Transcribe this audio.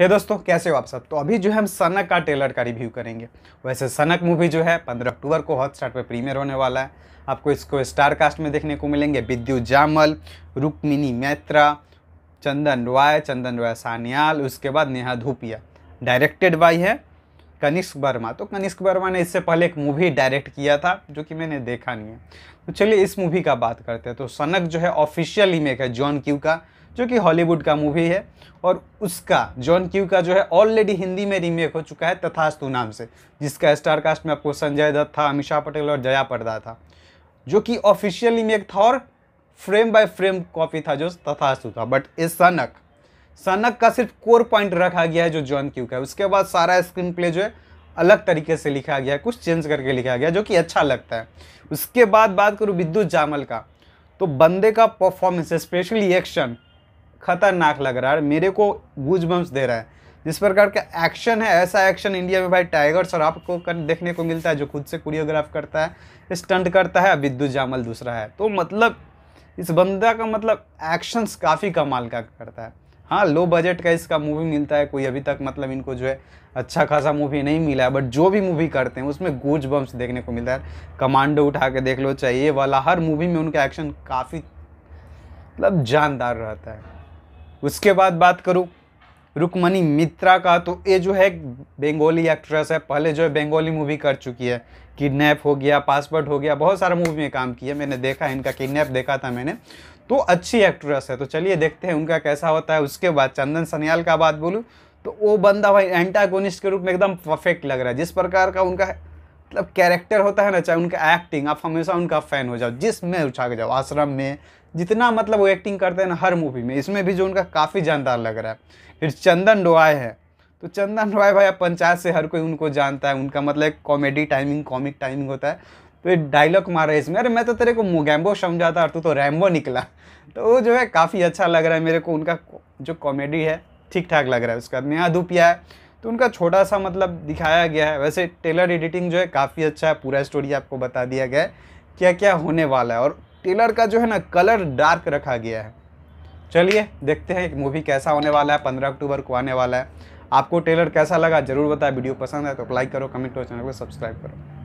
हे hey दोस्तों कैसे हो आप सब तो अभी जो है हम सनक का ट्रेलर का रिव्यू करेंगे वैसे सनक मूवी जो है 15 अक्टूबर को हॉटस्टार पर प्रीमियर होने वाला है आपको इसको स्टार कास्ट में देखने को मिलेंगे विद्यु जामल रुक्मिनी मैत्रा चंदन रॉय चंदन रॉय सान्याल उसके बाद नेहा धूपिया डायरेक्टेड बाई है कनिष्क वर्मा तो कनिष्क वर्मा ने इससे पहले एक मूवी डायरेक्ट किया था जो कि मैंने देखा नहीं है तो चलिए इस मूवी का बात करते हैं तो सनक जो है ऑफिशियल रीमेक है जॉन क्यू का जो कि हॉलीवुड का मूवी है और उसका जॉन क्यू का जो है ऑलरेडी हिंदी में रीमेक हो चुका है तथास्तु नाम से जिसका स्टारकास्ट में आपको संजय दत्त था अमिषा पटेल और जया पर्दा था जो कि ऑफिशियल रीमेक था और फ्रेम बाय फ्रेम कॉपी था जो तथास्तु था बट इस सनक सनक का सिर्फ कोर पॉइंट रखा गया है जो जॉन क्यू का है उसके बाद सारा स्क्रीन प्ले जो है अलग तरीके से लिखा गया है कुछ चेंज करके लिखा गया जो कि अच्छा लगता है उसके बाद बात करूँ विद्युत जामल का तो बंदे का परफॉर्मेंस स्पेशली एक्शन खतरनाक लग रहा है मेरे को गूज दे रहा है जिस प्रकार का एक्शन है ऐसा एक्शन इंडिया में भाई टाइगर और को कर देखने को मिलता है जो खुद से कोरियोग्राफ करता है स्टंट करता है विद्युत जामल दूसरा है तो मतलब इस बंदा का मतलब एक्शंस काफ़ी कमाल का करता है हाँ लो बजट का इसका मूवी मिलता है कोई अभी तक मतलब इनको जो है अच्छा खासा मूवी नहीं मिला है बट जो भी मूवी करते हैं उसमें गूज बम्स देखने को मिलता है कमांडो उठा के देख लो चाहिए वाला हर मूवी में उनका एक्शन काफ़ी मतलब जानदार रहता है उसके बाद बात करूँ रुकमणि मित्रा का तो ये जो है बंगाली एक्ट्रेस है पहले जो है बंगाली मूवी कर चुकी है किडनैप हो गया पासपोर्ट हो गया बहुत सारा मूवी में काम किया मैंने देखा इनका किडनैप देखा था मैंने तो अच्छी एक्ट्रेस है तो चलिए देखते हैं उनका कैसा होता है उसके बाद चंदन सन्याल का बात बोलूँ तो वो बंदा भाई एंटागोनिस्ट के रूप में एकदम परफेक्ट लग रहा है जिस प्रकार का उनका मतलब कैरेक्टर होता है ना चाहे उनका एक्टिंग आप हमेशा उनका फ़ैन हो जाओ जिसमें उछा के जाओ आश्रम में जितना मतलब वो एक्टिंग करते हैं ना हर मूवी में इसमें भी जो उनका काफ़ी जानदार लग रहा है फिर चंदन डोआए है तो चंदन रॉय भाई पंचायत से हर कोई उनको जानता है उनका मतलब कॉमेडी टाइमिंग कॉमिक टाइमिंग होता है तो एक डायलॉग मार रहा है इसमें अरे मैं तो तेरे को मोगैम्बो समझाता और तू तो रैम्बो निकला तो वो जो है काफ़ी अच्छा लग रहा है मेरे को उनका जो कॉमेडी है ठीक ठाक लग रहा है उसका नेहा धूपिया है तो उनका छोटा सा मतलब दिखाया गया है वैसे टेलर एडिटिंग जो है काफ़ी अच्छा है पूरा स्टोरी आपको बता दिया गया है क्या क्या होने वाला है और टेलर का जो है ना कलर डार्क रखा गया है चलिए देखते हैं मूवी कैसा होने वाला है पंद्रह अक्टूबर को आने वाला है आपको टेलर कैसा लगा जरूर बताएं वीडियो पसंद है तो लाइक करो कमेंट करो चैनल को सब्सक्राइब करो